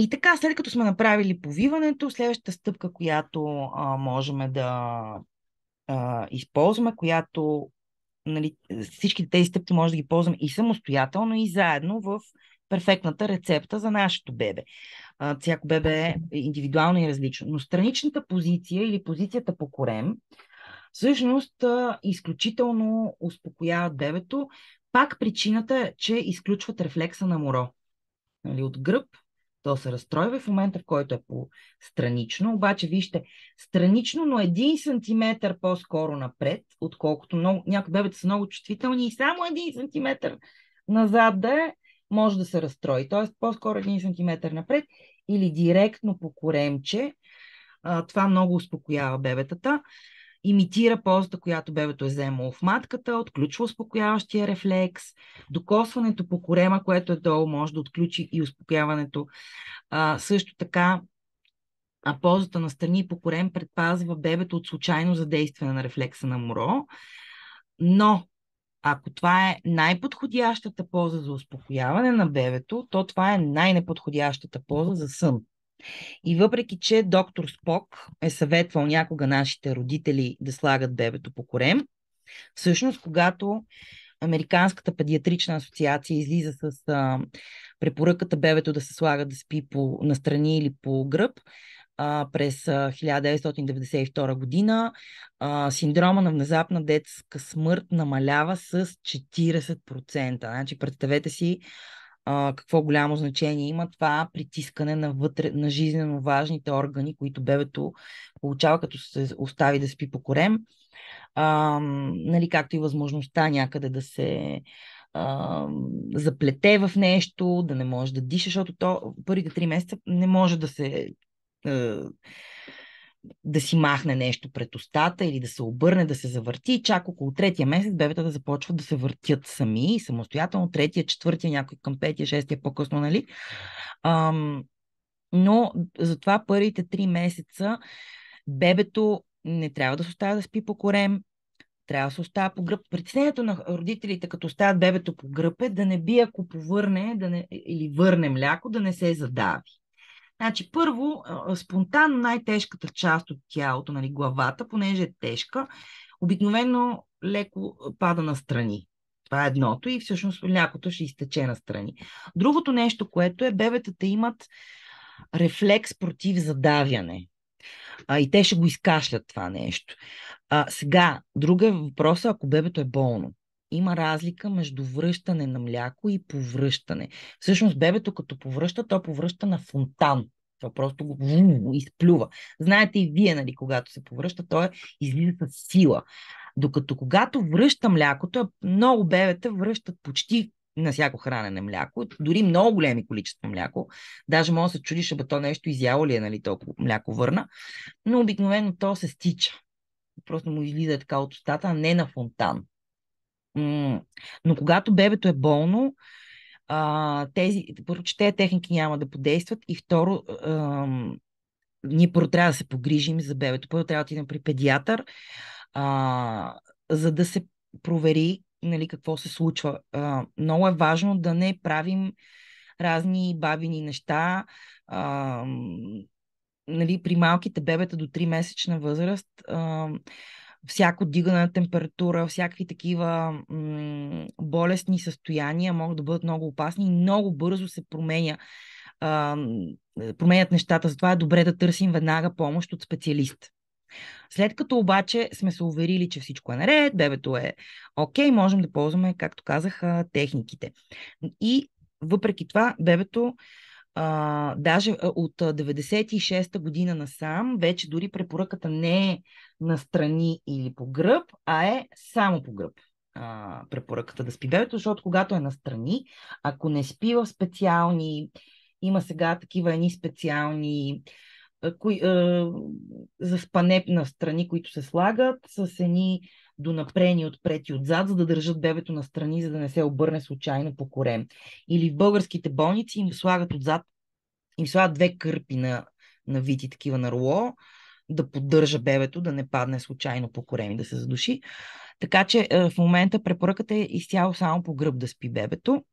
И така, след като сме направили повиването, следващата стъпка, която а, можем да а, използваме, която нали, всички тези стъпки може да ги ползваме и самостоятелно, и заедно в перфектната рецепта за нашето бебе. А, всяко бебе е индивидуално и различно. Но страничната позиция или позицията по корем всъщност а, изключително успокояват бебето. Пак причината е, че изключват рефлекса на моро. Нали, от гръб то се разстройва в момента, в който е по странично. Обаче, вижте, странично, но един сантиметр по-скоро напред, отколкото много, някои бебета са много чувствителни и само един сантиметр назад да е, може да се разстрои. Тоест, по-скоро един сантиметр напред или директно по коремче. А, това много успокоява бебетата имитира позата, която бебето е вземало в матката, отключва успокояващия рефлекс, докосването по корема, което е долу, може да отключи и успокояването. А, също така, а позата на страни по корем предпазва бебето от случайно задействане на рефлекса на моро. Но ако това е най-подходящата поза за успокояване на бебето, то това е най-неподходящата поза за сън. И въпреки, че доктор Спок е съветвал някога нашите родители да слагат бебето по корем, всъщност когато Американската педиатрична асоциация излиза с а, препоръката бебето да се слага да спи по, настрани или по гръб, а, през 1992 година а, синдрома на внезапна детска смърт намалява с 40%. Значи, представете си а, какво голямо значение има това притискане на, вътре, на жизненно важните органи, които бебето получава, като се остави да спи по корем. А, нали, както и възможността някъде да се а, заплете в нещо, да не може да диша, защото то първите три месеца не може да се да си махне нещо пред устата или да се обърне, да се завърти. И чак около третия месец бебета да започват да се въртят сами и самостоятелно. Третия, четвъртия, някой към петия, шестия по-късно, нали? Ам, но затова първите три месеца бебето не трябва да се оставя да спи по корем, трябва да се оставя по гръб. Притеснението на родителите, като оставят бебето по гръб е да не би, ако повърне да не, или върне мляко, да не се задави. Значи, първо, спонтанно най-тежката част от тялото, нали, главата, понеже е тежка, обикновено леко пада на страни. Това е едното и всъщност лякото ще изтече на страни. Другото нещо, което е, бебетата имат рефлекс против задавяне. А, и те ще го изкашлят това нещо. А, сега, друга въпрос е, ако бебето е болно има разлика между връщане на мляко и повръщане. Всъщност бебето като повръща, то повръща на фонтан. То просто го изплюва. Знаете и вие, нали, когато се повръща, то е, излиза с сила. Докато когато връща млякото, е, много бебета връщат почти на всяко хранене мляко, дори много големи количества мляко. Даже може да се чудиш, бе то нещо изяло ли е, нали, толкова мляко върна. Но обикновено то се стича. Просто му излиза така от устата, а не на фонтан. Но когато бебето е болно, тези, първо, че тези техники няма да подействат и второ, ние първо трябва да се погрижим за бебето. Първо трябва да отидем при педиатър, за да се провери нали, какво се случва. много е важно да не правим разни бабини неща. нали, при малките бебета до 3 месечна възраст всяко дигане на температура, всякакви такива м- болестни състояния могат да бъдат много опасни и много бързо се променя а, променят нещата. Затова е добре да търсим веднага помощ от специалист. След като обаче сме се уверили, че всичко е наред, бебето е окей, okay, можем да ползваме, както казах, техниките. И въпреки това, бебето а, даже от 96-та година насам, вече дори препоръката не е на страни или по гръб, а е само по гръб а, препоръката да спи бебето, защото когато е настрани, ако не спи в специални, има сега такива едни специални кои, за спане на страни, които се слагат, с едни донапрени отпред и отзад, за да държат бебето на страни, за да не се обърне случайно по корем. Или в българските болници им слагат отзад, им слагат две кърпи на, на вити, такива на руло, да поддържа бебето, да не падне случайно по корем и да се задуши. Така че е, в момента препоръката е изцяло само по гръб да спи бебето.